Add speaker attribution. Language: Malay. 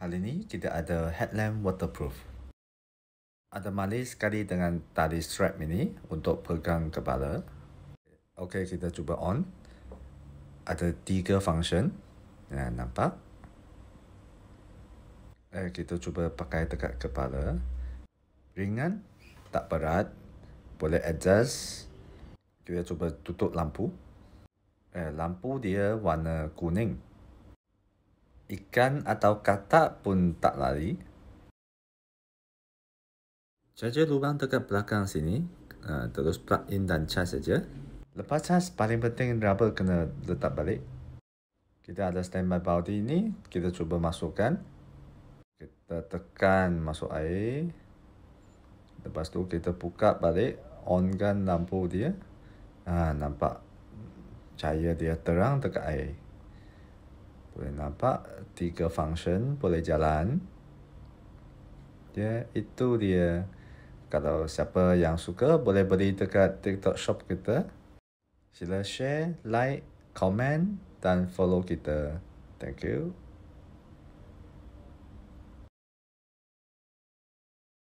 Speaker 1: Hari ini kita ada headlamp waterproof. Ada malis sekali dengan tali strap ini untuk pegang kepala. Okey, kita cuba on. Ada tiga function. Ya, nampak? Eh, kita cuba pakai dekat kepala. Ringan, tak berat. Boleh adjust. Kita cuba tutup lampu. Eh, lampu dia warna kuning ikan atau kata pun tak lari. Charger lubang dekat belakang sini. Ha, terus plug in dan charge saja. Lepas charge, paling penting rubber kena letak balik. Kita ada standby body ini. Kita cuba masukkan. Kita tekan masuk air. Lepas tu kita buka balik. Onkan lampu dia. Uh, nampak cahaya dia terang dekat air boleh nampak tiga function boleh jalan. Ya, yeah, itu dia. Kalau siapa yang suka boleh beli dekat TikTok shop kita. Sila share, like, comment dan follow kita. Thank you.